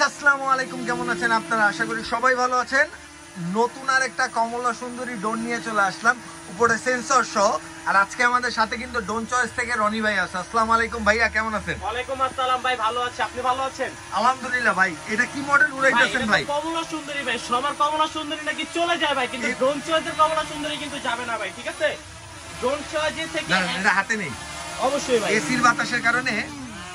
Guys আসসালামু আলাইকুম কেমন আছেন আপনারা আশা করি সবাই ভালো আছেন নতুন আর একটা কমলা সুন্দরী ডোন নিয়ে চলে আসলাম উপরে সেন্সর সহ আর আজকে আমাদের সাথে কিন্তু ডোন চয়েস থেকে রনি ভাই আছে আসসালামু আলাইকুম ভাইয়া কেমন আছেন ওয়ালাইকুম আসসালাম ভাই ভালো আছি আপনি ভালো আছেন আলহামদুলিল্লাহ ভাই এটা কি মডেল উড়াইতেছেন ভাই কমলা সুন্দরী ভাই সবার কমলা সুন্দরী নাকি চলে যায় ভাই কিন্তু ডোন চয়েসের কমলা সুন্দরী কিন্তু যাবে না ভাই ঠিক আছে ডোন চয়েস থেকে না এটা হাতে নেই অবশ্যই ভাই এসির বাতাসের কারণে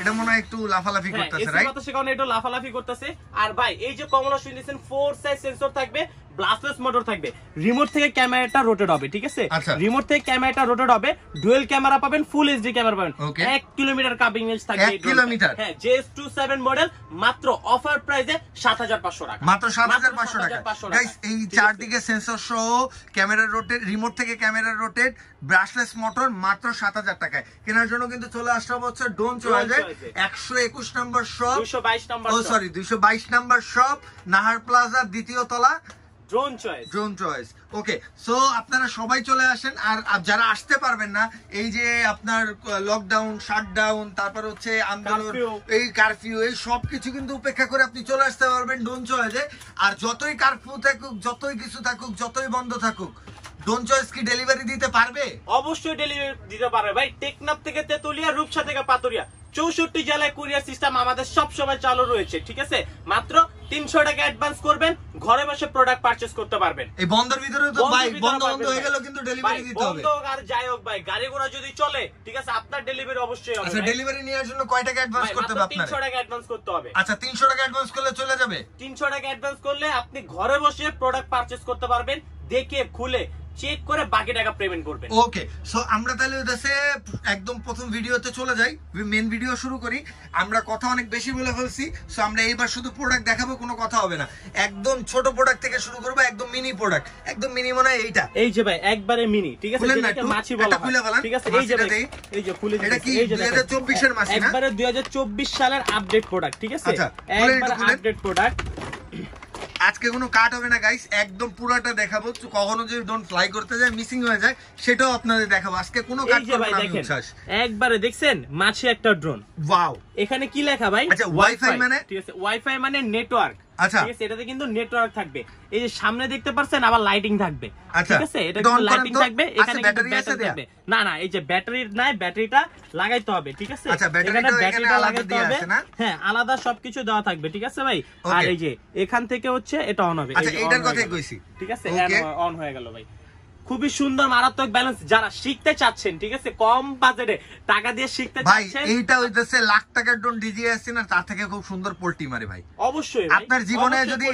এটা মনে হয় একটু লাফালাফি হ্যাঁ, করতেছে রাইট কারণে লাফালাফি করতেছে আর ভাই এই যে কমলা শুনেছেন ফোর সাইজ সেন্সর থাকবে ব্লাস্টলেস মোটর থাকবে রিমোট থেকে ক্যামেরাটা রোটেড হবে ঠিক আছে রিমোট আচ্ছা। থেকে ক্যামেরাটা রোটেড হবে ডুয়েল ক্যামেরা পাবেন ফুল এইচডি ক্যামেরা পাবেন 1 কিলোমিটার কাপিং রেঞ্জ থাকবে 1 কিলোমিটার হ্যাঁ জেএস27 মডেল মাত্র অফার প্রাইসে 7500 টাকা মাত্র 7500 টাকা গাইস এই চারদিকে সেন্সর সহ ক্যামেরা রোটেড রিমোট থেকে ক্যামেরা রোটেড ব্রাশলেস মোটর মাত্র 7000 টাকায় কেনার জন্য কিন্তু চলে আসতে হচ্ছে ডোন চলে যায় 121 number shop 222 number oh sorry 222 number shop Nahar plaza দ্বিতীয় তলা drone choice drone choice okay so আপনারা সবাই চলে আসেন আর যারা আসতে পারবেন না এই যে আপনার লকডাউন শাটডাউন তারপর হচ্ছে আন্দোলন এই কারফিউ এই সব কিছু কিন্তু উপেক্ষা করে আপনি চলে আসতে পারবেন ডোন চয়েসে আর যতই কারফিউ থাকুক যতই কিছু থাকুক যতই বন্ধ থাকুক ডোন চয়েস কি ডেলিভারি দিতে পারবে অবশ্যই ডেলিভারি দিতে পারবে ভাই টেকনাফ থেকে তেতুলিয়া রূপসা থেকে পাতুরিয়া চৌষট্টি জেলায় কুরিয়ার সিস্টেম আমাদের সব সময় চালু রয়েছে ঠিক আছে মাত্র তিনশো টাকা অ্যাডভান্স করবেন ঘরে বসে প্রোডাক্ট পারচেস করতে পারবেন এই বন্ধের ভিতরে তো ভাই বন্ধ বন্ধ হয়ে গেল কিন্তু ডেলিভারি দিতে হবে বন্ধ আর যাই হোক ভাই গাড়ি ঘোড়া যদি চলে ঠিক আছে আপনার ডেলিভারি অবশ্যই হবে আচ্ছা ডেলিভারি নেওয়ার জন্য কয় টাকা অ্যাডভান্স করতে হবে আপনার 300 টাকা অ্যাডভান্স করতে হবে আচ্ছা 300 টাকা অ্যাডভান্স করলে চলে যাবে 300 টাকা অ্যাডভান্স করলে আপনি ঘরে বসে প্রোডাক্ট পারচেস করতে পারবেন দেখে খুলে চেক করে বাকি টাকা পেমেন্ট করবেন ওকে সো আমরা তাহলে হচ্ছে একদম প্রথম ভিডিওতে চলে যাই মেন ভিডিও শুরু করি আমরা কথা অনেক বেশি বলে ফেলছি সো আমরা এইবার শুধু প্রোডাক্ট দেখাবো কোনো কথা হবে না একদম ছোট প্রোডাক্ট থেকে শুরু করবো একদম মিনি প্রোডাক্ট একদম মিনি মানে এইটা এই যে ভাই একবারে মিনি ঠিক আছে খুলে না মাছি বলা খুলে বলা ঠিক আছে এই যে ভাই এই যে খুলে এটা কি 2024 এর মাছি না একবারে 2024 সালের আপডেট প্রোডাক্ট ঠিক আছে আচ্ছা, একবারে আপডেট প্রোডাক্ট আজকে কোনো কাট হবে না গাইস একদম পুরাটা দেখাবো কখনো যদি ডোন ফ্লাই করতে যায় মিসিং হয়ে যায় সেটাও আপনাদের দেখাবো আজকে কোনো কাট করবে না বিশ্বাস একবারে দেখছেন মাছে একটা ড্রোন ওয়াও এখানে কি লেখা ভাই আচ্ছা ওয়াইফাই মানে ঠিক আছে ওয়াইফাই মানে নেটওয়ার্ক আচ্ছা ঠিক আছে এটাতে কিন্তু নেটওয়ার্ক থাকবে এই যে সামনে দেখতে পাচ্ছেন আবার লাইটিং থাকবে আচ্ছা, ঠিক আছে এটা কিন্তু লাইটিং থাকবে এখানে ব্যাটারি আচ্ছা, আছে থাকবে না না এই যে নাই ব্যাটারিটা লাগাইতে হবে ঠিক আছে আচ্ছা, এখানে ব্যাটারিটা লাগাইতে হবে হ্যাঁ আলাদা সবকিছু দেওয়া থাকবে ঠিক আছে ভাই আর এই যে এখান থেকে হচ্ছে এটা অন হবে আচ্ছা কথাই কইছি ঠিক আছে অন হয়ে গেল ভাই খুবই সুন্দর মারাত্মক ব্যালেন্স যারা শিখতে চাচ্ছেন ঠিক আছে কম বাজেটে টাকা দিয়ে শিখতে চাচ্ছেন এইটা হইতেছে লাখ টাকার ডোন ডিজি আছে না তার থেকে খুব সুন্দর পোল্টি মারে ভাই অবশ্যই আপনার জীবনে যদি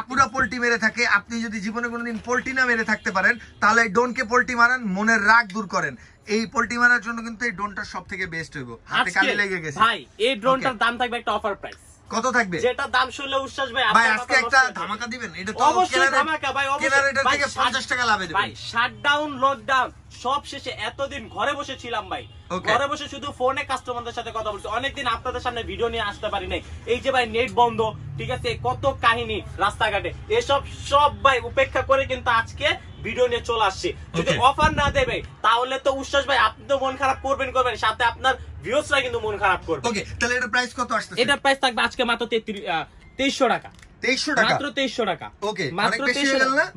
আপুরা পোল্টি মেরে থাকে আপনি যদি জীবনে কোনোদিন পোল্টি না মেরে থাকতে পারেন তাহলে এই ডোনকে পোল্টি মারেন মনের রাগ দূর করেন এই পোল্টি মারার জন্য কিন্তু এই ড্রোনটা সব থেকে বেস্ট হইব হাতে কালি লেগে গেছে ভাই এই ড্রোনটার দাম থাকবে একটা অফার প্রাইস কত থাকবে যেটা দাম শুনলে উচ্ছ্বাস ভাই ভাই আজকে একটা ধামাকা দিবেন এটা তো অবশ্যই ধামাকা ভাই অবশ্যই এটা থেকে 50 টাকা লাভ দিবেন ভাই শাটডাউন লকডাউন সব শেষে এতদিন ঘরে বসে ছিলাম ভাই ঘরে বসে শুধু ফোনে কাস্টমারদের সাথে কথা বলছি অনেকদিন আপনাদের সামনে ভিডিও নিয়ে আসতে পারি নাই এই যে ভাই নেট বন্ধ ঠিক আছে কত কাহিনী রাস্তাঘাটে এসব সব ভাই উপেক্ষা করে কিন্তু আজকে ভিডিও নিয়ে চলে আসছি যদি অফার না দেবে তাহলে তো উচ্ছ্বাস ভাই আপনি তো মন খারাপ করবেন করবেন সাথে আপনার ভিউসরা কিন্তু মন খারাপ করবে ওকে তাহলে এটা প্রাইস কত আসছে এটা প্রাইস থাকবে আজকে মাত্র 2300 টাকা হচ্ছে আমাদের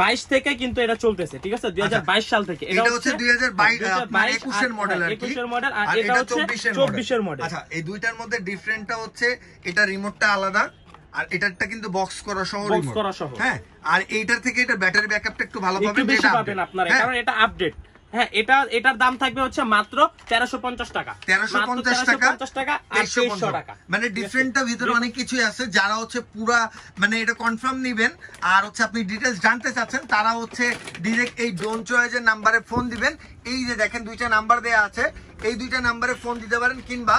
বাইশ থেকে কিন্তু এটা চলতেছে ঠিক আছে আচ্ছা, দুই হাজার বাইশ সাল থেকে এটা হচ্ছে দুই মানে একুশের মডেল একুশের মডেল আর এটা হচ্ছে চব্বিশের মডেল আচ্ছা এই দুইটার মধ্যে ডিফারেন্টটা হচ্ছে এটা রিমোটটা আলাদা আর এটারটা কিন্তু বক্স করা সহ বক্স করা সহ হ্যাঁ আর এইটার থেকে এটা ব্যাটারি ব্যাকআপটা একটু ভালো পাবেন বেশি পাবেন আপনারা হ্যাঁ। কারণ এটা আপডেট হ্যাঁ এটা এটার দাম থাকবে হচ্ছে মাত্র 1350 টাকা 1350 টাকা 1350 টাকা আর টাকা মানে ডিফারেন্টটা ভিতরে অনেক কিছুই আছে যারা হচ্ছে পুরা মানে এটা কনফার্ম নেবেন আর হচ্ছে আপনি ডিটেইলস জানতে চাচ্ছেন তারা হচ্ছে ডাইরেক্ট এই ডোন চয়েজের নম্বরে ফোন দিবেন এই যে দেখেন দুইটা নাম্বার দেয়া আছে এই দুইটা নাম্বারে ফোন দিতে পারেন কিংবা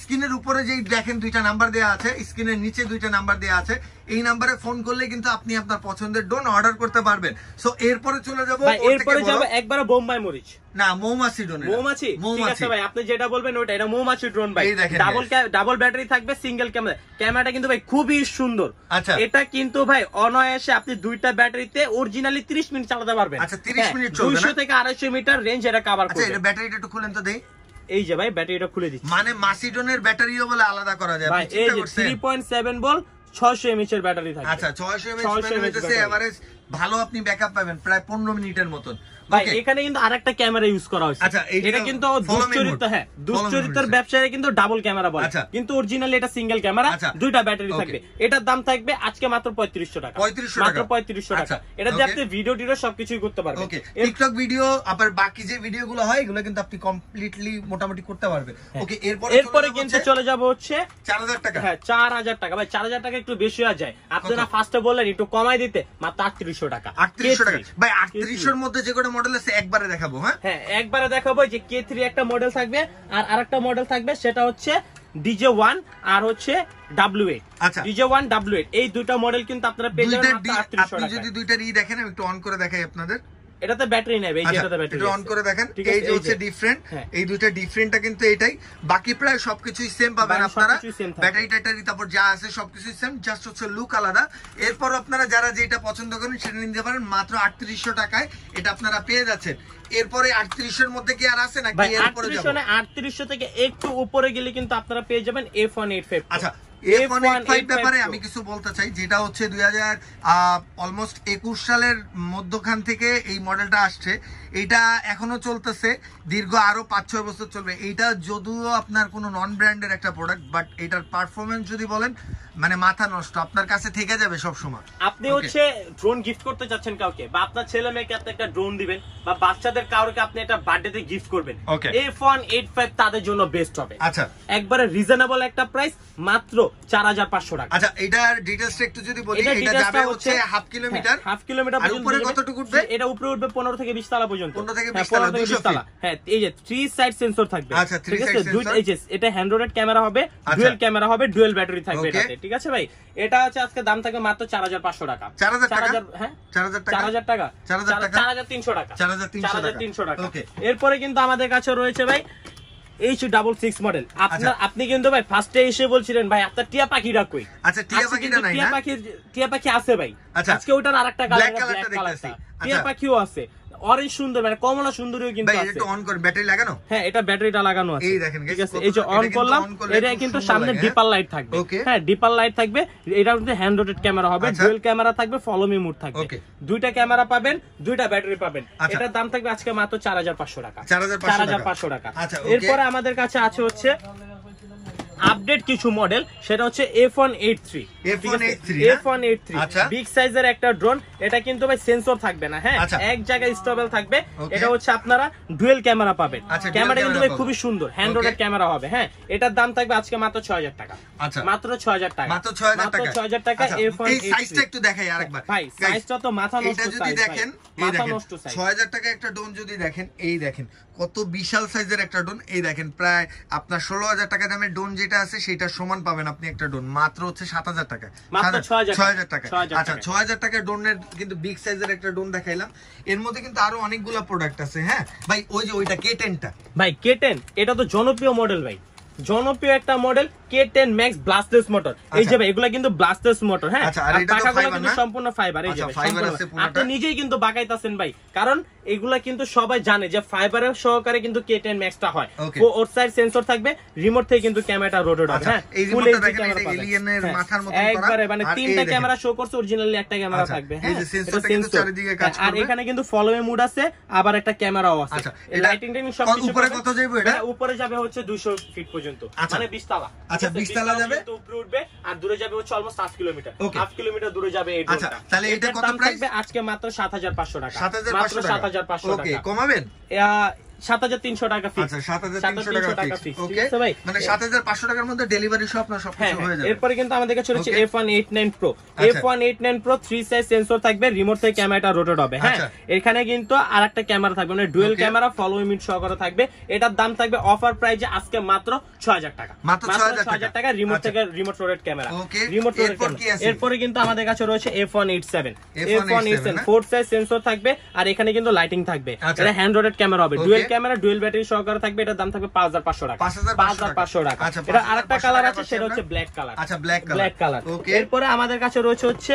স্ক্রিনের উপরে যেই দেখেন দুইটা নাম্বার দেওয়া আছে স্ক্রিনের নিচে দুইটা নাম্বার দেওয়া আছে এই নাম্বারে ফোন করলে কিন্তু আপনি আপনার পছন্দের ডোন অর্ডার করতে পারবেন সো এরপরে চলে যাবো এরপরে যাবো একবার বোম্বাই মরিচ না মৌমাছি ড্রোন মৌমাছি মৌমাছি ভাই আপনি যেটা বলবেন ওইটা এটা মৌমাছি ড্রোন ভাই ডাবল ডাবল ব্যাটারি থাকবে সিঙ্গেল ক্যামেরা ক্যামেরাটা কিন্তু ভাই খুবই সুন্দর আচ্ছা এটা কিন্তু ভাই অনায়াসে আপনি দুইটা ব্যাটারিতে অরিজিনালি 30 মিনিট চালাতে পারবেন আচ্ছা 30 হ্যাঁ, মিনিট চলবে 200 থেকে 250 মিটার রেঞ্জ এটা কভার আচ্ছা, করবে আচ্ছা এটা ব্যাটারিটা একটু খুলেন তো দেই এই যে ভাই ব্যাটারিটা খুলে দিচ্ছি মানে মাসিডনের ব্যাটারিও বলে আলাদা করা যায় ভাই এই যে 3.7 বল 600 এমএইচ এর ব্যাটারি থাকে আচ্ছা 600 এমএইচ ব্যাটারি সে এভারেজ ভালো আপনি ব্যাকআপ পাবেন প্রায় 15 মিনিটের মতন এখানে কিন্তু আরেকটা ক্যামেরা ইউজ করা হয়েছে আচ্ছা, এটা কিন্তু দুশ্চরিত্র হ্যাঁ দুশ্চরিত্রের ব্যবসায়ীরা কিন্তু ডাবল ক্যামেরা বলে আচ্ছা। কিন্তু অরিজিনাল এটা সিঙ্গেল ক্যামেরা আচ্ছা। দুইটা ব্যাটারি থাকবে এটার দাম থাকবে আজকে মাত্র 3500 টাকা 3500 মাত্র 3500 টাকা এটা দিয়ে ভিডিও টিডিও সবকিছুই করতে পারবেন টিকটক ভিডিও আবার বাকি যে ভিডিওগুলো হয় এগুলো কিন্তু আপনি কমপ্লিটলি মোটামুটি করতে পারবে ওকে হ্যাঁ। এরপর এরপরে কিন্তু চলে যাব হচ্ছে 4000 টাকা হ্যাঁ 4000 টাকা ভাই 4000 টাকা একটু বেশি হয়ে যায় আপনারা ফার্স্টে বললেন একটু কমাই দিতে মাত্র 3800 টাকা 3800 টাকা ভাই 3800 মধ্যে যে কোনো একবারে দেখাবো হ্যাঁ হ্যাঁ একবারে দেখাবো যে কে থ্রি একটা মডেল থাকবে আর আরেকটা মডেল থাকবে সেটা হচ্ছে ডিজে ওয়ান আর হচ্ছে ডাব্লিউ এইট আচ্ছা ডিজে ওয়ান ডাব্লিউ এইট এই দুইটা মডেল কিন্তু আপনারা যদি দুইটার ই দেখেন একটু অন করে দেখাই আপনাদের এটাতে ব্যাটারি নেবে এই আচ্ছা, যেটাতে ব্যাটারি এটা অন করে দেখেন এই যে হচ্ছে ডিফারেন্ট হ্যাঁ। এই দুইটা ডিফারেন্টটা কিন্তু এটাই বাকি প্রায় সবকিছুই সেম পাবেন আপনারা ব্যাটারি ট্যাটারি তারপর যা আছে সবকিছুই সেম জাস্ট হচ্ছে লুক আলাদা এরপর আপনারা যারা যেটা পছন্দ করেন সেটা নিতে পারেন মাত্র 3800 টাকায় এটা আপনারা পেয়ে যাচ্ছেন এরপরে 3800 এর মধ্যে কি আর আছে নাকি এরপরে যাবে মানে 3800 থেকে একটু উপরে গেলে কিন্তু আপনারা পেয়ে যাবেন F185 আচ্ছা মানে মাথা নষ্ট আপনার কাছে থেকে যাবে সবসময় আপনি হচ্ছে ড্রোন গিফট করতে চাচ্ছেন কাউকে বা আপনার ছেলে মেয়েকে আপনি একটা ড্রোন দিবেন বা বাচ্চাদের কাউকে আপনি একটা বার্থডে গিফট করবেন তাদের জন্য বেস্ট হবে আচ্ছা একবারে রিজনেবল একটা প্রাইস মাত্র আচ্ছা, হ্যাঁ, বিশ তালা হ্যাঁ, হ্যাঁ এই যে সেন্সর থাকবে আচ্ছা, এটা হ্যান্ড্রয়েড ক্যামেরা হবে ক্যামেরা আচ্ছা। হবে ডুয়েল ব্যাটারি থাকবে এটাতে ঠিক আছে ভাই এটা হচ্ছে আজকে দাম থাকে মাত্র চার হাজার পাঁচশো টাকা চার হাজার টাকা চার হাজার হ্যাঁ? টাকা টাকা তিনশো হাজার তিনশো টাকা এরপরে কিন্তু আমাদের কাছে রয়েছে ভাই এইচু ডাবল সিক্স মডেল আপনার আচ্ছা। আপনি কিন্তু ভাই ফার্স্টে এসে বলছিলেন ভাই আপনার টিয়া পাখিটা কই আচ্ছা, টিয়া পাখি টিয়া পাখি আছে ভাই আচ্ছা। আজকে ওটার আরেকটা কালার টিয়া পাখিও আছে অরেঞ্জ সুন্দর মানে কমলা সুন্দরীও কিন্তু আছে এটা অন করে ব্যাটারি লাগানো হ্যাঁ এটা ব্যাটারিটা লাগানো আছে এই দেখেন ঠিক আছে এই যে অন করলাম এটা কিন্তু সামনে ডিপার লাইট হ্যাঁ? থাকবে হ্যাঁ ডিপার লাইট থাকবে এটা কিন্তু হ্যান্ড রোটেড ক্যামেরা হবে ডুয়েল ক্যামেরা আচ্ছা। থাকবে ফলো মি মোড থাকবে দুইটা ক্যামেরা পাবেন দুইটা ব্যাটারি পাবেন আচ্ছা। এটার দাম থাকবে আজকে মাত্র 4500 টাকা 4500 টাকা 4500 টাকা আচ্ছা, এরপরে আমাদের কাছে আছে হচ্ছে আপডেট কিছু মডেল সেটা হচ্ছে F one eight three F one eight three big সাইজের একটা ড্রোন এটা কিন্তু ভাই সেন্সর থাকবে না হ্যাঁ আচ্ছা। এক জায়গায় স্টেবল থাকবে এটা হচ্ছে আপনারা ডুয়েল ক্যামেরা পাবেন ক্যামেরা আচ্ছা, কিন্তু ভাই খুবই সুন্দর হ্যান্ড রোডের ক্যামেরা হবে হ্যাঁ এটার দাম থাকবে আজকে মাত্র ছয় হাজার টাকা আচ্ছা। মাত্র ছয় হাজার টাকা মাত্র ছয় হাজার টাকা এফ ওয়ান সাইজটা একটু দেখাই আরেকবার ভাই সাইজটা তো মাথা নষ্ট যদি দেখেন মাথা নষ্ট সাইজ ছয় হাজার টাকা একটা ড্রোন যদি দেখেন এই দেখেন কত বিশাল সাইজের একটা ডোন এই দেখেন প্রায় আপনার ষোলো হাজার টাকা দামের ডোন যেটা আছে সেটা সমান পাবেন আপনি একটা ডোন মাত্র হচ্ছে সাত হাজার টাকা ছয় হাজার টাকা আচ্ছা ছয় হাজার আচ্ছা, টাকা ডোনের কিন্তু বিগ সাইজের একটা ডোন দেখাইলাম এর মধ্যে কিন্তু আরো অনেকগুলো প্রোডাক্ট আছে হ্যাঁ ভাই ওই যে ওইটা কেটেনটা ভাই কেটেন এটা তো জনপ্রিয় মডেল ভাই জনপ্রিয় একটা model K ten max brushless motor এই আচ্ছা। যাবে এগুলা কিন্তু ব্লাস্টেস মোটর হ্যাঁ আচ্ছা, আর পাখাগুলো কিন্তু সম্পূর্ণ ফাইবার এই যাবে আচ্ছা, আপনি নিজেই কিন্তু বাকাইতাছেন ভাই কারণ এগুলা কিন্তু সবাই জানে যে ফাইবারের সহকারে কিন্তু কে টেন ম্যাক্সটা হয় ও ওর সাইড সেন্সর থাকবে রিমোট থেকে কিন্তু ক্যামেরাটা রোটেট হবে হ্যাঁ ফুল এইচডি ক্যামেরা পাবে একবারে মানে তিনটা ক্যামেরা শো করছে অরিজিনালি একটা ক্যামেরা থাকবে হ্যাঁ আর এখানে কিন্তু ফলোয়ে মুড আছে আবার একটা ক্যামেরাও আছে লাইটিং টাইমিং সব কিছু উপরে কত যাবে এটা হ্যাঁ, উপরে যাবে হচ্ছে 200 ফিট পর্যন্ত পর্যন্ত আচ্ছা। মানে 20 তালা আচ্ছা 20 তালা যাবে তো উপরে উঠবে আর দূরে যাবে হচ্ছে অলমোস্ট 7 কিলোমিটার 8 কিলোমিটার দূরে যাবে এই আচ্ছা তাহলে এটা কত প্রাইস আজকে মাত্র 7500 টাকা 7500 টাকা মাত্র 7500 টাকা ওকে কমাবেন 7300 আচ্ছা, মানে হ্যাঁ। হ্যাঁ, হ্যাঁ। এরপরে কিন্তু আমাদের কাছে রয়েছে আচ্ছা। থাকবে ফোর সাইজ সেন্সর থাকবে আর এখানে কিন্তু লাইটিং থাকবে হ্যান্ড রোটেড ক্যামেরা হবে ক্যামেরা ডুয়েল ব্যাটারি সহকারে থাকবে এটার দাম থাকবে 5500 টাকা 5500 টাকা আচ্ছা, এটা আরেকটা কালার আছে সেটা হচ্ছে ব্ল্যাক কালার আচ্ছা ব্ল্যাক কালার ব্ল্যাক কালার এরপরে আমাদের কাছে রয়েছে হচ্ছে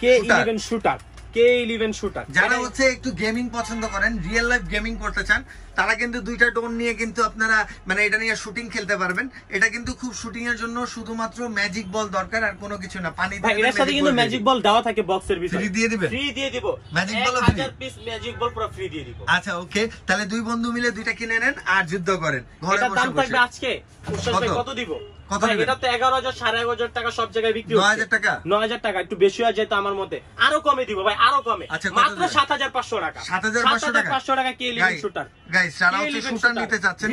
কে 11 শুটার কে 11 শুটার যারা মানে হচ্ছে একটু গেমিং পছন্দ করেন রিয়েল লাইফ গেমিং করতে চান তারা কিন্তু দুইটা ডোন নিয়ে কিন্তু আপনারা মানে এটা নিয়ে শুটিং খেলতে পারবেন এটা কিন্তু খুব শুটিং এর জন্য শুধুমাত্র ম্যাজিক বল দরকার আর কোনো কিছু না পানি দিয়ে এর সাথে কিন্তু ম্যাজিক বল দেওয়া থাকে বক্সের ভিতরে ফ্রি দিয়ে দিবেন ফ্রি দিয়ে দিব magic ball free 1000 piece magic ball পুরো ফ্রি দিয়ে দিব আচ্ছা ওকে তাহলে দুই বন্ধু মিলে দুইটা কিনে নেন আর যুদ্ধ করেন ঘরে বসে এটা দাম থাকবে আজকে কত দিব টাকা আরো কমে দিব আরো কমে আচ্ছা, মাত্র 7500 টাকা 7500 টাকা 7500 টাকা গাইস যারা হচ্ছে শুটার নিতে চাচ্ছেন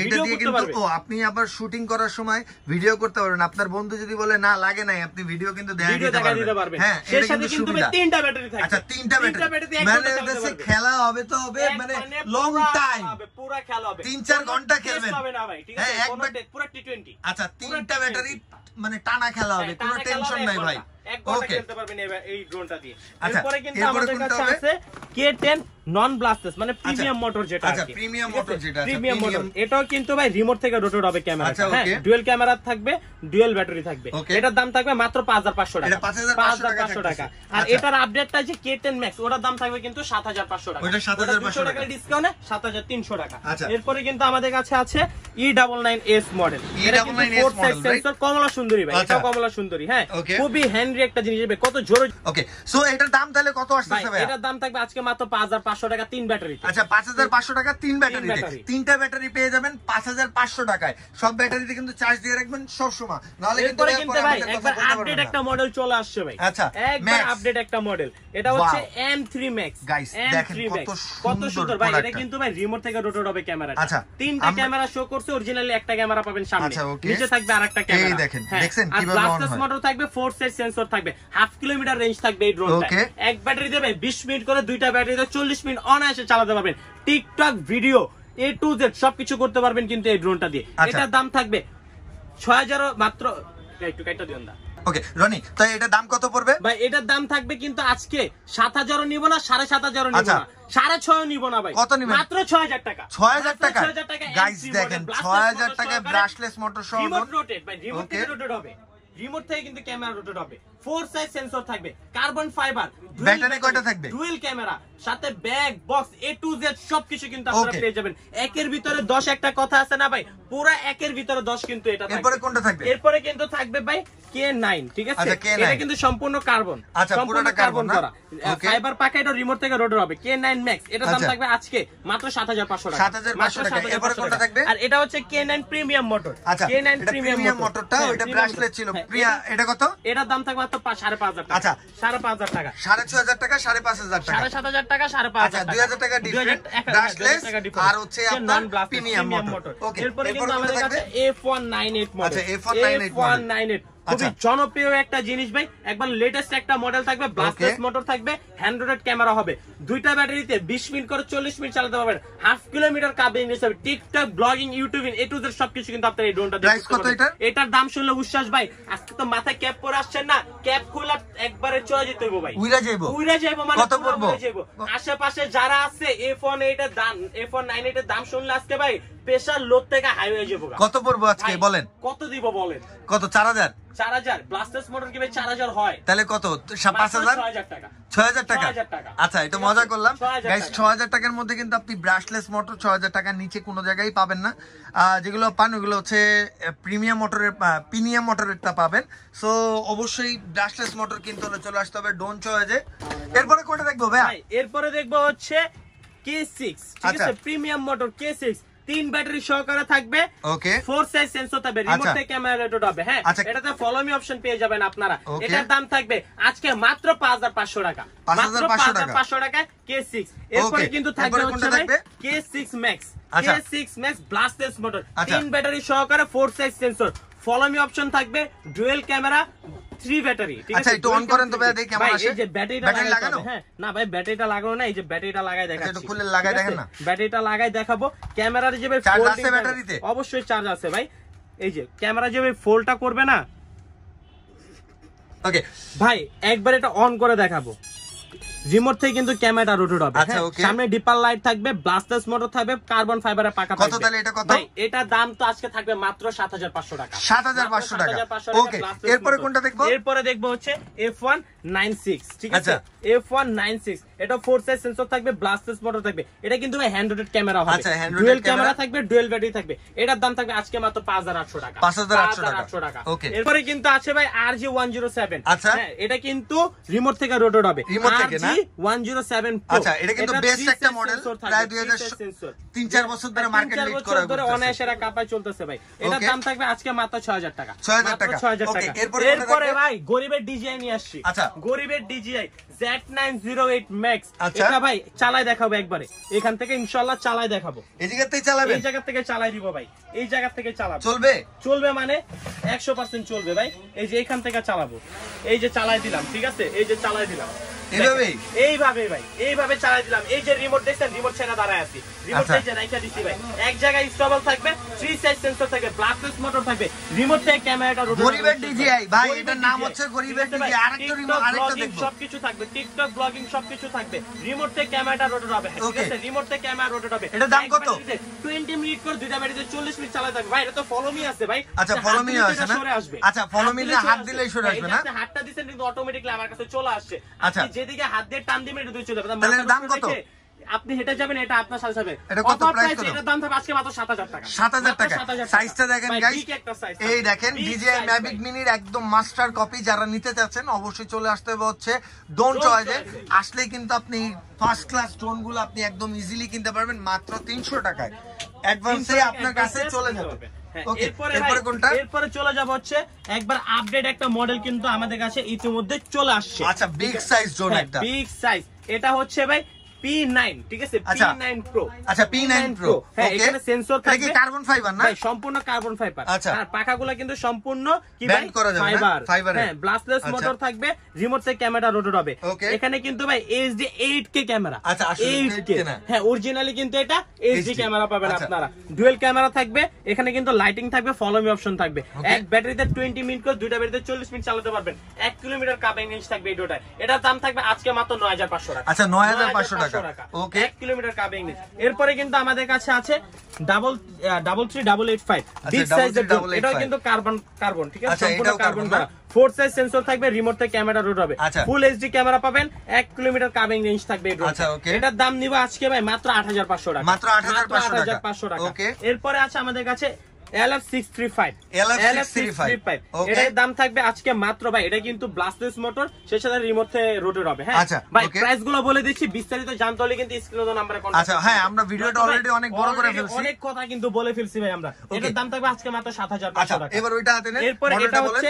এটা দিয়ে কিন্তু ও আপনি আবার শুটিং করার সময় ভিডিও করতে পারবেন আপনার বন্ধু যদি বলে না লাগে নাই আপনি ভিডিও কিন্তু দিতে পারবেন হ্যাঁ এটা কিন্তু সুবিধা তিনটা ব্যাটারি থাকে আচ্ছা তিনটা ব্যাটারি মানে দেশে খেলা হবে তো হবে মানে লং টাইম পুরো খেলা হবে ঘন্টা খেলবেন হবে না ভাই হ্যাঁ, পুরো আচ্ছা তিনটা ব্যাটারি মানে টানা খেলা হ্যাঁ, হবে কোনো টেনশন নাই ভাই এক ঘন্টা খেলতে পারবেন এই ড্রোনটা দিয়ে আচ্ছা, এরপরে কিন্তু আমাদের কাছে আছে কে10 নন ব্লাস্টলেস মানে প্রিমিয়াম আচ্ছা, মোটর যেটা আচ্ছা প্রিমিয়াম মোটর যেটা প্রিমিয়াম মোটর এটাও কিন্তু ভাই রিমোট থেকে রোটেট হবে ক্যামেরা আচ্ছা, হ্যাঁ ডুয়াল ক্যামেরা থাকবে ডুয়াল ব্যাটারি থাকবে এটার দাম থাকবে মাত্র 5500 টাকা 5500 টাকা আর আচ্ছা। এটার আপডেটটা যে K10 Max ওটার দাম থাকবে কিন্তু 7500 টাকা ওটা 7500 টাকা ডিসকাউন্টে 7300 টাকা এরপরে কিন্তু আমাদের কাছে আছে E99S মডেল e এটা কিন্তু ফোর সাইড সেন্সর কমলা সুন্দরী ভাই এটা কমলা সুন্দরী হ্যাঁ খুবই হ্যান্ডি একটা জিনিস কত জোরে ওকে সো এটার দাম তাহলে কত আসছে ভাই এটার দাম থাকবে আজকে মাত্র 5500 পাঁচশো টাকা রিমোট আচ্ছা, আচ্ছা, থেকে রোটেট হবে ক্যামেরাটা আচ্ছা, তিনটা ক্যামেরা শো করছে অরিজিনালি একটা ক্যামেরা পাবেন সামনে নিচে থাকবে আরেকটা ক্যামেরা দেখেন হ্যাঁ, দেখেন থাকবে ফোর সেট সেন্সর থাকবে হাফ কিলোমিটার রেঞ্জ থাকবে এই ড্রোনটা এক ব্যাটারি দেবে বিশ মিনিট করে দুইটা ব্যাটারি চল্লিশ মিনিট অনায়াসে চালাতে পারবেন TikTok video A to Z সবকিছু করতে পারবেন কিন্তু এই ড্রোনটা দিয়ে আচ্ছা। এটার দাম থাকবে ছয় মাত্র একটু কাইটা দিন আজকে সাত সাড়ে সাত আচ্ছা। সাড়ে ছয় ভাই মাত্র টাকা ছয় হাজার টাকা ক্যামেরা রোটেড হবে ফোর সাইজ সেন্সর থাকবে কার্বন ফাইবার ব্যাটারি কয়টা থাকবে ডুয়েল ক্যামেরা সাথে bag box A to Z সবকিছু কিন্তু আপনারা পেয়ে যাবেন একের ভিতরে 10 একটা কথা আছে না ভাই পুরো একের ভিতরে 10 কিন্তু এটা থাকবে এরপরে কোনটা থাকবে এরপরে কিন্তু থাকবে ভাই কে9 ঠিক আছে আচ্ছা, এটা কিন্তু সম্পূর্ণ কার্বন আচ্ছা, সম্পূর্ণ কার্বন করা ফাইবার পাকা এটা রিমোট থেকে রোডের হবে কে9 ম্যাক্স এটা দাম আচ্ছা। থাকবে আজকে মাত্র 7500 টাকা 7500 টাকা এরপরে কোনটা থাকবে আর এটা হচ্ছে K nine premium motor K nine premium মোটরটা ওটা ব্রাশলেস ছিল হ্যাঁ, প্রিয়া এটা কত এটার দাম থাকবে তো সাড়ে পাঁচ হাজার আচ্ছা সাড়ে পাঁচ হাজার টাকা সাড়ে ছয় হাজার টাকা সাড়ে পাঁচ হাজার টাকা সাড়ে সাত হাজার টাকা সাড়ে পাঁচ আচ্ছা, হাজার দুই হাজার টাকা ব্রাশলেস আর হচ্ছে আপনার প্রিমিয়াম মোটর এরপরে কিন্তু আমাদের কাছে F one nine eight motor F one nine eight খুবই আচ্ছা। জনপ্রিয় একটা জিনিস ভাই একবার লেটেস্ট একটা মডেল থাকবে ব্লাস্টলেস মোটর থাকবে হ্যান্ড্রয়েড ক্যামেরা হবে দুইটা ব্যাটারিতে 20 মিনিট করে 40 মিনিট চালাতে পারবেন হাফ কিলোমিটার কাবিং নিউজ টিকটক ব্লগিং ইউটিউব এ টু জেড সবকিছু কিন্তু আপনার এই ড্রোনটা দেখতে পাবেন এটার দাম শুনলে উচ্ছ্বাস ভাই আজকে তো মাথায় ক্যাপ পরে আসছেন না ক্যাপ খোলা একবারে চলে যেতে ভাই উইরা যাইব উইরা যাইব মানে কত পড়বো আশেপাশে যারা আছে এফ1 এইটা দাম এফ1 9 এটার দাম শুনলে আজকে ভাই স্পেশাল লোড থেকে যাবো কত পড়বো আজকে বলেন কত দিব বলেন কত চার হাজার ব্লাস্টার্স মোটর কিভাবে হয় তাহলে কত টাকা আচ্ছা এটা মজা করলাম টাকার মধ্যে কিন্তু আপনি ব্রাশলেস মোটর নিচে কোনো জায়গায় পাবেন না যেগুলো পান ওগুলো হচ্ছে প্রিমিয়াম মোটরের প্রিমিয়াম মোটরেরটা পাবেন সো অবশ্যই ব্রাশলেস মোটর কিনতে হলে চলে আসতে হবে ডোন চয়েজে এরপরে কোটা দেখবো ভাই এরপরে দেখবো হচ্ছে কে সিক্স ঠিক আচ্ছা। আছে প্রিমিয়াম মোটর কে সিক্স তিন ব্যাটারি সহকারে থাকবে ওকে ফোর সাইজ সেন্সর থাকবে রিমোট আচ্ছা। থেকে ক্যামেরা হবে হ্যাঁ আচ্ছা। এটাতে ফলো মি অপশন পেয়ে যাবেন আপনারা এটার দাম থাকবে আজকে মাত্র 5500 টাকা মাত্র 5500 টাকা K6 এরপরে কিন্তু থাকবে K6 Max আচ্ছা। K6 Max ব্লাস্টলেস মোটর তিন ব্যাটারি সহকারে four size sensor follow me option থাকবে ডুয়েল ক্যামেরা ব্যাটারিটা লাগানো না এই যে ব্যাটারিটা না ব্যাটারিটা আচ্ছা, দেখাবো যে আছে অবশ্যই চার্জ আছে ভাই এই যে ক্যামেরা যে করবে না ওকে ভাই একবার এটা অন করে দেখাবো রিমোট থেকে কিন্তু ক্যামেরাটা রোটেড হবে আচ্ছা, হ্যাঁ? সামনে ডিপার লাইট থাকবে ব্লাস্টাস মোটর থাকবে কার্বন ফাইবারের পাকা কত তাহলে এটা কত এটা দাম তো আজকে থাকবে মাত্র 7500 টাকা 7500 টাকা ওকে এরপরে কোনটা দেখবো এরপরে দেখবো হচ্ছে F196 ঠিক আছে আচ্ছা। F196 এটা ফোর সাইজ সেন্সর থাকবে ব্লাস্টেস মোটর থাকবে এটা কিন্তু ভাই হ্যান্ড্রেড ক্যামেরা হবে ডুয়েল ক্যামেরা আচ্ছা, থাকবে ডুয়েল ব্যাটারি থাকবে এটার দাম থাকবে আজকে মাত্র 5800 টাকা 5800 টাকা ওকে এরপরে কিন্তু আছে ভাই RG107 আচ্ছা।, হ্যাঁ, আচ্ছা এটা কিন্তু রিমোট থেকে রোটেট হবে রিমোট থেকে না 107 আচ্ছা এটা কিন্তু বেস্ট একটা মডেল প্রায় 2000 তিন চার বছর ধরে মার্কেট লিড করা ধরে অনায়াসে এরা কাপায় চলতেছে ভাই এটার দাম থাকবে আজকে মাত্র 6000 টাকা 6000 টাকা 6000 টাকা এরপরে ভাই গরিবের ডিজিআই নিয়ে আসছি আচ্ছা গরিবের ডিজিআই Z908 ম্যাক্স আচ্ছা। এটা দেখাবো একবারে এখান থেকে ইনশাআল্লাহ চালায় দেখাবো এই জায়গা চালাবে এই জায়গা থেকে চালাই দিব ভাই এই জায়গা থেকে চালাবো চলবে চলবে মানে 100% চলবে ভাই এই যে এখান থেকে চালাবো এই যে চালাই দিলাম ঠিক আছে এই যে চালাই দিলাম রিমোট আচ্ছা। থেকে ক্যামেরাটা নাম হচ্ছে সবকিছু থাকবে টিকটক ব্লগিং সবকিছু থাকবে রিমোট থেকে ক্যামেরাটা রোটেট হবে রিমোট থেকে ক্যামেরা রোটেট হবে দাম কত 20 মিনিট করে দুইটা ব্যাটারিতে 40 মিনিট চালাতে থাকবে ভাই তো ফলো আছে ভাই আচ্ছা ফলো মি আছে হাত আচ্ছা, দিলেই না হাতটা দিবেন কিন্তু অটোমেটিক্যালি আমার কাছে চলে আসছে আচ্ছা যেদিকে হাত দিয়ে টান দিবেন এটা চলে যাবে তাহলে দাম কত আপনি হেঁটে যাবেন এটা আপনার সাথে যাবে এটা কত প্রাইস এর দাম থাকবে আজকে মাত্র 7000 টাকা 7000 টাকা সাইজটা দেখেন গাইস এই দেখেন DJI Mavic Mini এর একদম মাস্টার কপি যারা নিতে চাচ্ছেন অবশ্যই চলে আসতে হবে হচ্ছে ডোন চয়েজে আসলে কিন্তু আপনি ফার্স্ট ক্লাস ড্রোন গুলো আপনি একদম ইজিলি কিনতে পারবেন মাত্র 300 টাকায় অ্যাডভান্সে আপনার কাছে চলে যাবে হ্যাঁ, ইতিমধ্যে চলে আসছে আচ্ছা বিগ সাইজ ড্রোন একটা বিগ সাইজ এটা হচ্ছে ভাই P9 ঠিক এখানে কিন্তু ক্যামেরা আচ্ছা, পাবেন আচ্ছা। আপনারা ডুয়াল ক্যামেরা থাকবে এখানে কিন্তু লাইটিং থাকবে ফলো অপশন থাকবে এক ব্যাটারিতে টোয়েন্টি মিনিট করে দুইটা ব্যাটারিতে চল্লিশ মিনিট চালাতে পারবেন এক কিলোমিটার কাভারিং থাকবে এই ডোটায় এটার দাম থাকবে আজকে মাত্র নয় হাজার পাঁচশো টাকা আচ্ছা 9500 টাকা এরপরে কিন্তু আমাদের কাছে আছে ডাবল ডাবল ক্যামেরা রোড হবে ফুল এইচডি ক্যামেরা পাবেন এক কিলোমিটার কাবিং রেঞ্জ থাকবে আচ্ছা, এটার দাম নিব আজকে ভাই মাত্র আট হাজার পাঁচশো টাকা পাঁচশো টাকা এরপরে আছে আমাদের কাছে এটার দাম থাকবে আজকে মাত্র ভাই এটা কিন্তু ব্লাস্টলেস হ্যাঁ? আচ্ছা, আচ্ছা, হ্যাঁ, আচ্ছা, এরপর এটা হচ্ছে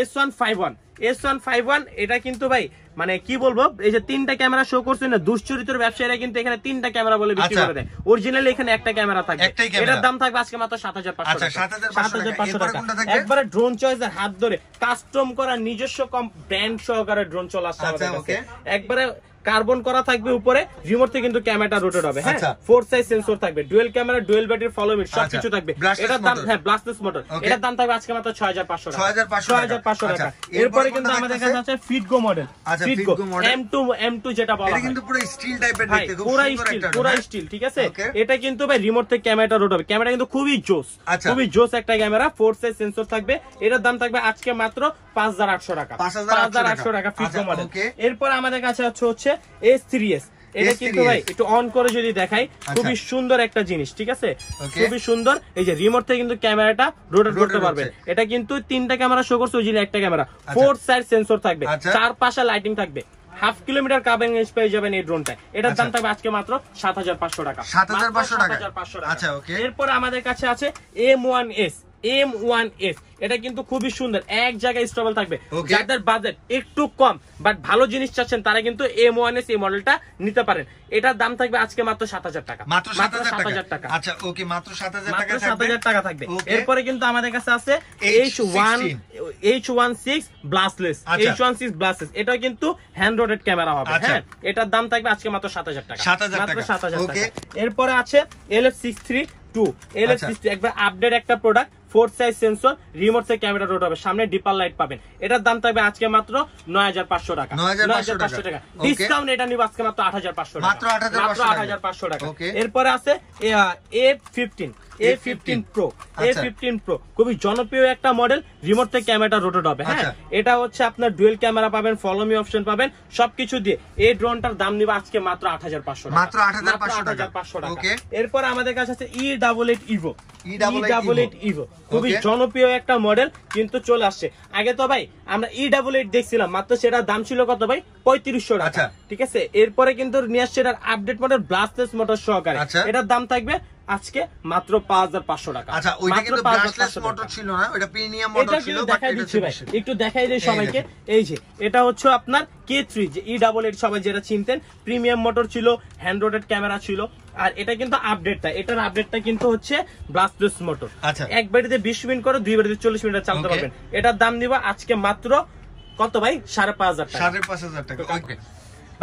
S one five one S one five one এটা কিন্তু ভাই মানে কি বলবো এই যে তিনটা ক্যামেরা শো করছে না দুশ্চরিত্র ব্যবসায়ীরা কিন্তু এখানে তিনটা ক্যামেরা বলে বিক্রি আচ্ছা। করে দেয় অরিজিনাল এখানে একটা ক্যামেরা থাকে এটার দাম থাকবে আজকে মাত্র সাত হাজার পাঁচশো আচ্ছা, সাত হাজার পাঁচশো টাকা একবারে ড্রোন এর হাত ধরে কাস্টম করা নিজস্ব কম ব্র্যান্ড সহকারে ড্রোন চলে আসছে হবে আচ্ছা, একবারে কার্বন করা থাকবে উপরে রিমোট থেকে কিন্তু ক্যামেরাটা রোটেট হবে হ্যাঁ ফোর সাইজ সেন্সর থাকবে dual camera dual battery follow me সবকিছু থাকবে এটার দাম হ্যাঁ ব্লাস্টলেস মোটর এটার দাম থাকবে আজকে মাত্র 6500 টাকা 6500 টাকা আচ্ছা। এরপরে কিন্তু আমাদের কাছে আছে ফিটগো মডেল ফিটগো M2 M2 যেটা বলা হয় কিন্তু পুরো স্টিল টাইপের দেখতে খুব পুরো স্টিল পুরো স্টিল ঠিক আছে এটা কিন্তু ভাই রিমোট থেকে ক্যামেরাটা রোট হবে ক্যামেরা কিন্তু খুবই জোস আচ্ছা। খুবই জোস একটা ক্যামেরা ফোর সাইজ সেন্সর থাকবে এটার দাম থাকবে আজকে মাত্র 5800 টাকা 5800 টাকা ফিটগো মডেল আচ্ছা, এরপর আমাদের কাছে আছে হচ্ছে এস থ্রি আচ্ছা। খুবই সুন্দর একটা জিনিস ঠিক আছে খুবই সুন্দর কিন্তু তিনটা ক্যামেরা শো করছে একটা ক্যামেরা ফোর সাইড সেন্সর থাকবে আচ্ছা। চার লাইটিং থাকবে হাফ কিলোমিটার কাবিং যাবেন এই ড্রোনটা এটার আচ্ছা। আজকে মাত্র সাত হাজার পাঁচশো টাকা সাত আমাদের কাছে আছে M one S M one S এটা কিন্তু খুবই সুন্দর এক জায়গায় স্ট্রবেল থাকবে যাদের বাজেট একটু কম বাট ভালো জিনিস চাচ্ছেন তারা কিন্তু এম ওয়ান এস এই মডেলটা নিতে পারেন এটার দাম থাকবে আজকে মাত্র সাত হাজার টাকা মাত্র সাত হাজার টাকা আচ্ছা ওকে মাত্র সাত হাজার টাকা সাত হাজার টাকা আচ্ছা, থাকবে এরপরে কিন্তু আমাদের কাছে আছে H one H one six brushless H one six brushless এটা কিন্তু হ্যান্ড রোডেড ক্যামেরা হবে আচ্ছা। হ্যাঁ এটার দাম থাকবে আজকে মাত্র সাত হাজার টাকা মাত্র সাত হাজার টাকা এরপরে আছে L F six three two L F six একবার আপডেট একটা product four size sensor remote size camera rotate হবে সামনে ডিপার লাইট পাবেন এটার দাম থাকবে আজকে মাত্র নয় হাজার পাঁচশো টাকা নয় হাজার পাঁচশো টাকা ডিসকাউন্ট এটা নিব আজকে মাত্র আট হাজার পাঁচশো টাকা আট হাজার পাঁচশো টাকা এরপরে আছে A fifteen A fifteen pro A fifteen pro খুবই জনপ্রিয় একটা মডেল রিমোট থেকে ক্যামেরাটা ডুয়েল ক্যামেরা পাবেন ফলো অপশন পাবেন আট হাজার পাঁচশো টাকা খুবই জনপ্রিয় একটা মডেল কিন্তু চলে আসছে আগে তো ভাই আমরা ই ডাবল এইট দেখছিলাম মাত্র সেটার দাম ছিল কত ভাই পঁয়ত্রিশশো টাকা আচ্ছা। ঠিক আছে এরপরে কিন্তু নিয়ে আসছে আপডেট মডেল ব্লাস্টেস মোটর সহকারে আচ্ছা। এটার দাম থাকবে আজকে মাত্র পাঁচ হাজার পাঁচশো টাকা আচ্ছা, ছিল না একটু দেখাই দিই সবাইকে এই যে এটা হচ্ছে আপনার কে থ্রি যে ই ডাবল এইট সবাই যেটা চিনতেন প্রিমিয়াম মোটর ছিল হ্যান্ড ক্যামেরা ছিল আর এটা কিন্তু আপডেটটা এটার আপডেটটা কিন্তু হচ্ছে ব্লাস্টলেস মোটর আচ্ছা এক বাড়িতে বিশ মিনিট করে দুই বাড়িতে চল্লিশ মিনিট চালাতে পারবেন এটার দাম দিবা আজকে মাত্র কত ভাই সাড়ে পাঁচ হাজার সাড়ে পাঁচ হাজার টাকা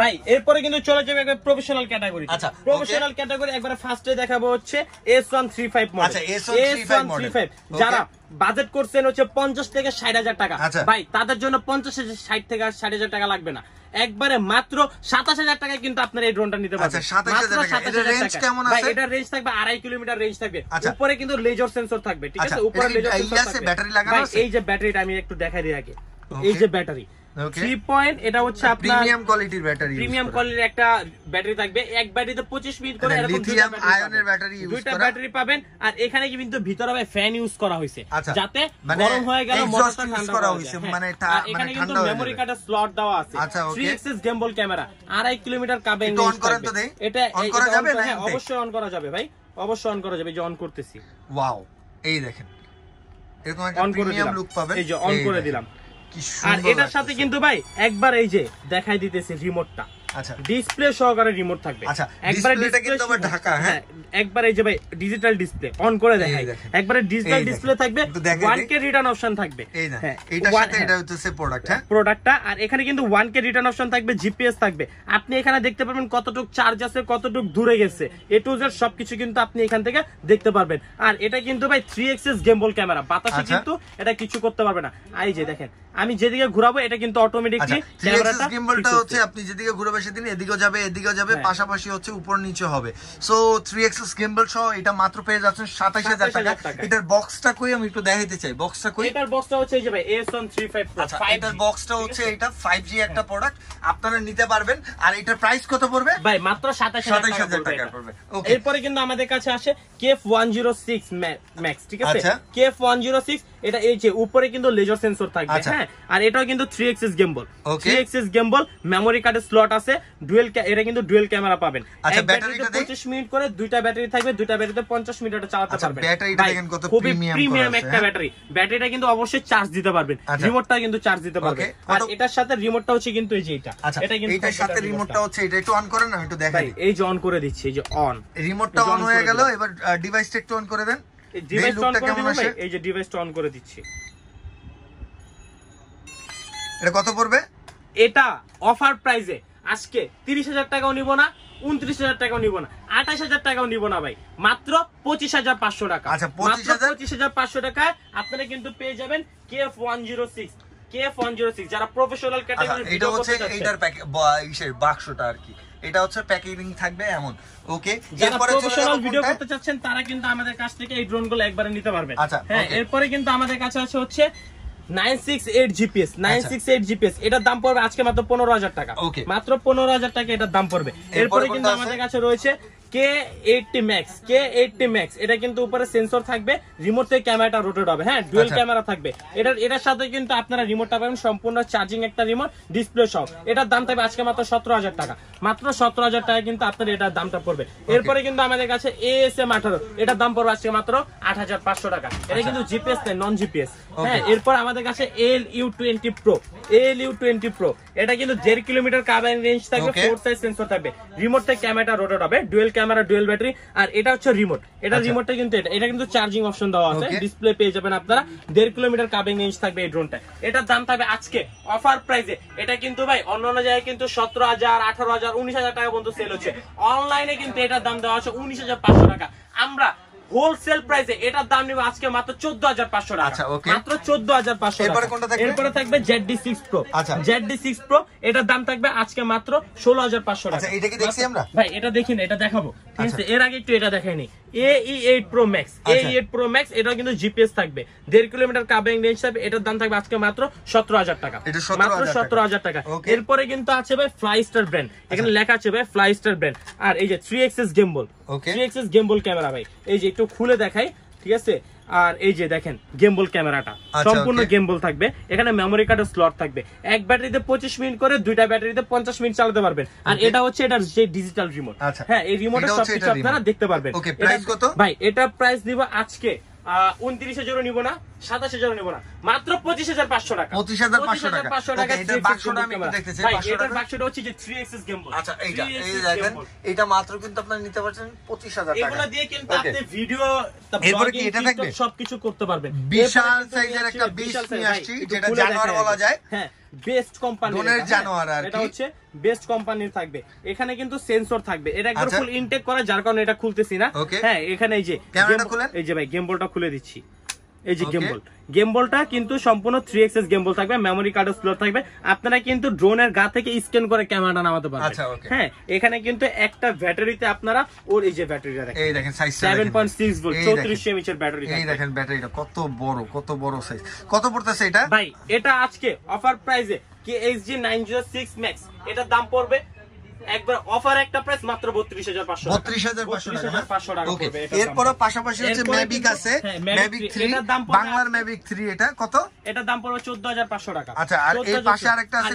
ভাই এরপরে কিন্তু চলে যাবে একবার প্রফেশনাল ক্যাটাগরি আচ্ছা প্রফেশনাল ক্যাটাগরি একবার ফার্স্টে দেখাবো হচ্ছে S135 মডেল আচ্ছা, যারা বাজেট করছেন হচ্ছে 50 থেকে 60000 টাকা আচ্ছা। ভাই তাদের জন্য 50 60 থেকে 60000 টাকা লাগবে না একবারে মাত্র 27000 টাকায় কিন্তু আপনার এই ড্রোনটা নিতে পারবেন আচ্ছা, মাত্র 27000 রেঞ্জ কেমন আছে এটা রেঞ্জ থাকবে আড়াই কিলোমিটার রেঞ্জ থাকবে উপরে কিন্তু লেজার সেন্সর থাকবে ঠিক আছে উপরে লেজার সেন্সর থাকবে এই যে ব্যাটারিটা আমি একটু দেখাই দিই আগে এই যে ব্যাটারি 3 পয়েন্ট এটা হচ্ছে প্রিমিয়াম কোয়ালিটির একটা ব্যাটারি থাকবে এক ব্যাটারিতে 25 মিনিট করে ব্যাটারি মানে পাবেন আর এখানে কিন্তু ভিতরে ফ্যান ইউজ করা হয়েছে আচ্ছা। যাতে মানে গরম হয়ে গেল মোটরটা ঠান্ডা করা হয়েছে স্লট মানে হ্যাঁ। দেওয়া আছে 3xs আচ্ছা, ক্যামেরা আড়াই কিলোমিটার কাবেন অন করেন তো এটা অন করা যাবে হ্যাঁ, অবশ্যই অন করা যাবে ভাই অবশ্যই অন করা যাবে যে অন করতেছি ওয়াও দেখেন এরকম একটা অন করে দিলাম আর এটার সাথে কিন্তু ভাই একবার এই যে দেখাই দিতেছি রিমোটটা ডিসপ্লে আচ্ছা। সহকারে রিমোট থাকবে আচ্ছা, একবারে হ্যাঁ? হ্যাঁ, যে ভাই ডিজিটাল ডিসপ্লে অন করে দেখাই একবারে ডিজিটাল ডিসপ্লে থাকবে রিটার্ন অপশন থাকবে প্রোডাক্টটা হ্যাঁ, আর এখানে কিন্তু রিটার্ন অপশন থাকবে জিপিএস থাকবে আপনি এখানে দেখতে পারবেন কতটুক চার্জ আছে কতটুক দূরে গেছে এ টু জেড সবকিছু কিন্তু আপনি এখান থেকে দেখতে পারবেন আর এটা কিন্তু ভাই থ্রি এক্সেস গেমবল ক্যামেরা বাতাসে আচ্ছা। কিন্তু এটা কিছু করতে পারবে না এই যে দেখেন আমি যেদিকে ঘুরাবো এটা কিন্তু অটোমেটিকলি ক্যামেরাটা হচ্ছে আপনি যেদিকে পাশাপাশি দিন এদিকেও যাবে এদিকেও যাবে হ্যাঁ। পাশাপাশি হচ্ছে উপর নিচে হবে সো থ্রি এক্সেস গেম্বল সহ এটা মাত্র পেয়ে যাচ্ছেন সাতাশ হাজার টাকা এটার বক্সটা কই আমি একটু দেখাইতে চাই বক্সটা কই এটার বক্সটা হচ্ছে এই যে ভাই এস ওয়ান থ্রি ফাইভ আচ্ছা এটার বক্সটা হচ্ছে এটা ফাইভ জি একটা প্রোডাক্ট হ্যাঁ। আপনারা নিতে পারবেন আর এটার প্রাইস কত পড়বে ভাই মাত্র সাতাশ হাজার টাকা পড়বে ওকে এরপরে কিন্তু আমাদের কাছে আসে KF one zero six max ঠিক আছে কেফ ওয়ান জিরো সিক্স এটা এই যে উপরে কিন্তু লেজার সেন্সর থাকবে আচ্ছা। হ্যাঁ আর এটাও কিন্তু three axis gimbal three axis gimbal memory কার্ডের স্লট আছে ডুয়েল এটা কিন্তু ডুয়েল ক্যামেরা পাবেন আচ্ছা ব্যাটারিটা 25 মিনিট করে দুইটা ব্যাটারি থাকবে দুইটা ব্যাটারিতে 50 মিনিট এটা চালাতে আচ্ছা, পারবেন ব্যাটারিটা দেখেন কত প্রিমিয়াম প্রিমিয়াম একটা হ্যাঁ? ব্যাটারি ব্যাটারিটা কিন্তু অবশ্যই চার্জ দিতে পারবেন রিমোটটা আচ্ছা। কিন্তু চার্জ দিতে পারবেন আর এটার সাথে রিমোটটা হচ্ছে কিন্তু এই যে এটা আচ্ছা, এটা কিন্তু এটার সাথে রিমোটটা হচ্ছে এটা একটু অন করেন না একটু দেখাই এই যে অন করে দিচ্ছি এই যে অন রিমোটটা অন হয়ে গেল এবার ডিভাইসটা একটু অন করে দেন ডিভাইসটা অন করে দিবেন এটা কত পড়বে এটা অফার প্রাইজে আজকে তিরিশ হাজার টাকাও নিব না উনত্রিশ হাজার টাকাও নিব না আঠাশ হাজার টাকাও নিব না ভাই মাত্র পঁচিশ হাজার পাঁচশো টাকা আচ্ছা পঁচিশ হাজার পাঁচশো টাকা আপনারা কিন্তু পেয়ে যাবেন K F one zero six K F one zero six যারা প্রফেশনাল আচ্ছা, এটা হচ্ছে বাক্সটা আর কি এটা হচ্ছে প্যাকেজিং থাকবে এমন ওকে ভিডিও করতে চাচ্ছেন তারা কিন্তু আমাদের কাছ থেকে এই একবারে নিতে আচ্ছা, হ্যাঁ এরপরে কিন্তু আমাদের কাছে আছে হচ্ছে 968 জিপিএস আচ্ছা। জিপিএস এটার দাম পড়বে আজকে মাত্র টাকা মাত্র টাকা এটার দাম পড়বে এরপরে কিন্তু আমাদের কাছে রয়েছে এরপরে কিন্তু আমাদের কাছে এটার দাম পড়বে আজকে মাত্র আট হাজার পাঁচশো টাকা এটা আচ্ছা। কিন্তু জিপিএস নেই নন জিপিএস হ্যাঁ এরপর আমাদের কাছে L U twenty pro L U twenty pro এটা কিন্তু দেড় কিলোমিটার রেঞ্জ থাকবে ফোর সেন্সর থাকবে রিমোট থেকে ক্যামেরাটা রোটেট হবে ডুয়েল ক্যামেরা ডুয়েল ব্যাটারি আর এটা হচ্ছে রিমোট এটা রিমোটটা আচ্ছা। কিন্তু এটা এটা কিন্তু চার্জিং অপশন দেওয়া আছে ডিসপ্লে পেয়ে যাবেন আপনারা দেড় কিলোমিটার কাবিং রেঞ্জ থাকবে এই ড্রোনটা এটার দাম থাকবে আজকে অফার প্রাইসে এটা কিন্তু ভাই অন্য অন্য জায়গায় কিন্তু সতেরো হাজার আঠারো হাজার উনিশ হাজার টাকা পর্যন্ত সেল হচ্ছে অনলাইনে কিন্তু এটার দাম দেওয়া আছে উনিশ হাজার পাঁচশো টাকা আমরা হোলসেল প্রাইসে এটার দাম নেবে আজকে মাত্র চোদ্দ হাজার আচ্ছা মাত্র মাত্র হাজার পাঁচশো আচ্ছা, এরপরে থাকবে জেড ডি সিক্স প্রো আচ্ছা সিক্স প্রো এটার দাম থাকবে আজকে মাত্র ষোলো হাজার পাঁচশো আচ্ছা, ভাই এটা না এটা দেখাবো ঠিক আছে আচ্ছা। এর আগে একটু এটা দেখাইনি e e কিন্তু জিপিএস থাকবে কিলোমিটার রেঞ্জ এটার দাম থাকবে আজকে মাত্র টাকা মাত্র টাকা এরপরে কিন্তু আছে ভাই ফ্লাইস্টার ব্র্যান্ড এখানে লেখা আছে ভাই ফ্লাইস্টার ব্র্যান্ড আর এই যে থ্রি এক্সেস গেমবল ওকে ক্যামেরাটা আচ্ছা, সম্পূর্ণ গেমবল থাকবে এখানে মেমোরি কার্ডের স্লট থাকবে এক ব্যাটারিতে পঁচিশ মিনিট করে দুইটা ব্যাটারিতে পঞ্চাশ মিনিট চালাতে পারবেন আর এটা হচ্ছে এটার যে ডিজিটাল আচ্ছা। রিমোট হ্যাঁ এই রিমোটের সবকিছু আপনারা দেখতে পারবেন ভাই এটা প্রাইস দিব আজকে উনত্রিশ হাজারও নিব না সাতাশ হাজারও নিব না মাত্র পঁচিশ হাজার পাঁচশো টাকা পঁচিশ হাজার পাঁচশো টাকা হচ্ছে যে থ্রি আচ্ছা এইটা এটা মাত্র কিন্তু আপনার নিতে পারছেন পঁচিশ হাজার দিয়ে কিন্তু আপনি ভিডিও এটা সবকিছু করতে পারবেন বিশাল সাইজের একটা বিশ নিয়ে আসছি যেটা জানোয়ার বলা যায় হ্যাঁ বেস্ট কোম্পানির জানোয়ার আর এটা হচ্ছে বেস্ট কোম্পানির থাকবে এখানে কিন্তু সেন্সর থাকবে এটা একবার ফুল ইনটেক করা যার কারণে এটা খুলতেছি না হ্যাঁ এখানে এই যে এই যে ভাই গেম বলটা খুলে দিচ্ছি এই যে গেমবল গেমবলটা কিন্তু সম্পূর্ণ থ্রি এক্সএস গেমবল থাকবে মেমোরি কার্ডের স্লট থাকবে আপনারা কিন্তু ড্রোনের গা থেকে স্ক্যান করে ক্যামেরাটা নামাতে পারবেন আচ্ছা, হ্যাঁ এখানে কিন্তু একটা ব্যাটারিতে আপনারা ওর এই যে ব্যাটারিটা দেখেন এই দেখেন সাইজ 7.6 ভোল্ট 34 এমএইচ এর ব্যাটারি এই দেখেন ব্যাটারিটা কত বড় কত বড় সাইজ কত পড়তেছে এটা ভাই এটা আজকে অফার প্রাইসে কেএসজি 906 ম্যাক্স এটার দাম পড়বে একবার এরপর পাশাপাশি ম্যাভিক আছে ম্যাভিক 3 ম্যাভিক 3 এটা কত এটা দাম পড়বে 14500 টাকা আচ্ছা, আর পাশে আরেকটা আছে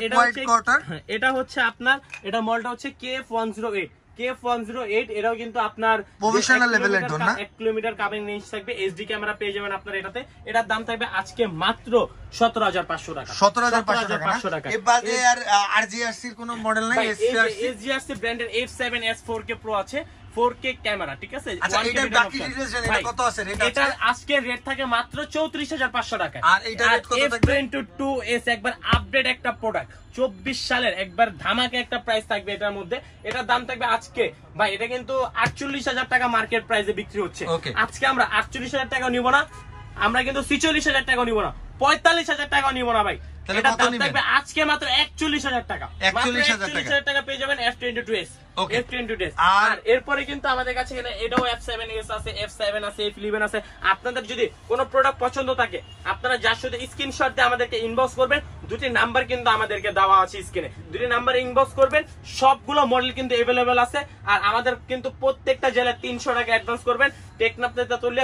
হ্যাঁ, এটা হচ্ছে আপনার এটা মডেলটা হচ্ছে KF108 কেএফ ওয়ান জিরো আপনার প্রফেশনাল লেভেলের ড্রোন না 1 কিলোমিটার কামিং রেঞ্জ থাকবে এসডি ক্যামেরা পেয়ে যাবেন আপনার এটাতে এটার দাম থাকবে আজকে মাত্র 17500 টাকা 17500 টাকা এবারে আর আরজিআরসি এর কোনো মডেল নাই এসজিআরসি ব্র্যান্ডের F7S4K আছে আমরা আচ্ছা, সালের একবার একটা প্রাইস থাকবে এটার মধ্যে এটার দাম থাকবে আজকে ভাই এটা কিন্তু 48000 টাকা মার্কেট প্রাইসে বিক্রি হচ্ছে আজকে আমরা টাকা নিবো না আমরা কিন্তু টাকা না পঁয়তাল্লিশ হাজার টাকা নিব না ভাই আজকে মাত্র একচল্লিশ হাজার টাকা টাকা পেয়ে যাবেন এফ টোয়েন্টি টু এস আর এরপরে কিন্তু আমাদের কাছে এটাও এফ সেভেন এস আছে এফ সেভেন আছে এফ ইলেভেন আছে আপনাদের যদি কোন প্রোডাক্ট পছন্দ থাকে আপনারা যার সাথে স্ক্রিনশট দিয়ে আমাদেরকে ইনবক্স করবেন দুটি নাম্বার কিন্তু আমাদেরকে দেওয়া আছে স্ক্রিনে দুটি নাম্বার ইনবক্স করবেন সবগুলো মডেল কিন্তু এভেলেবেল আছে আর আমাদের কিন্তু প্রত্যেকটা জেলায় তিনশো টাকা অ্যাডভান্স করবেন টেকনাফ নেতা তুললে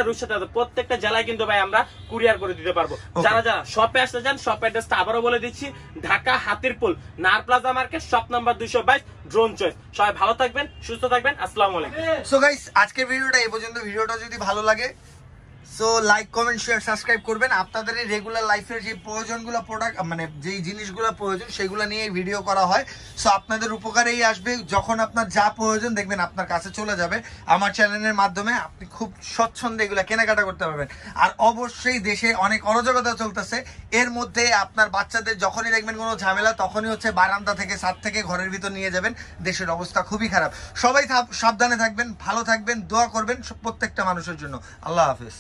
প্রত্যেকটা জেলায় কিন্তু ভাই আমরা কুরিয়ার করে দিতে পারবো যারা প্লাজা শপে আসতে চান শপ অ্যাড্রেসটা আবারও বলে দিচ্ছি ঢাকা হাতিরপুল নার প্লাজা মার্কেট শপ নাম্বার দুইশো বাইশ ড্রোন চয়েস সবাই ভালো থাকবেন সুস্থ থাকবেন আসসালামু আলাইকুম সো গাইস আজকের ভিডিওটা এই পর্যন্ত ভিডিওটা যদি ভালো লাগে so like comment share subscribe করবেন আপনাদের এই রেগুলার লাইফের যে প্রয়োজনগুলো প্রোডাক্ট মানে যেই জিনিসগুলো প্রয়োজন সেগুলো নিয়ে ভিডিও করা হয় সো আপনাদের উপকারেই আসবে যখন আপনার যা প্রয়োজন দেখবেন আপনার কাছে চলে যাবে আমার চ্যানেলের মাধ্যমে আপনি খুব স্বচ্ছন্দে এগুলো কেনাকাটা করতে পারবেন আর অবশ্যই দেশে অনেক অরাজকতা চলতেছে এর মধ্যে আপনার বাচ্চাদের যখনই দেখবেন কোনো ঝামেলা তখনই হচ্ছে বারান্দা থেকে সাত থেকে ঘরের ভিতর নিয়ে যাবেন দেশের অবস্থা খুবই খারাপ সবাই সাবধানে থাকবেন ভালো থাকবেন দোয়া করবেন প্রত্যেকটা মানুষের জন্য আল্লাহ হাফিজ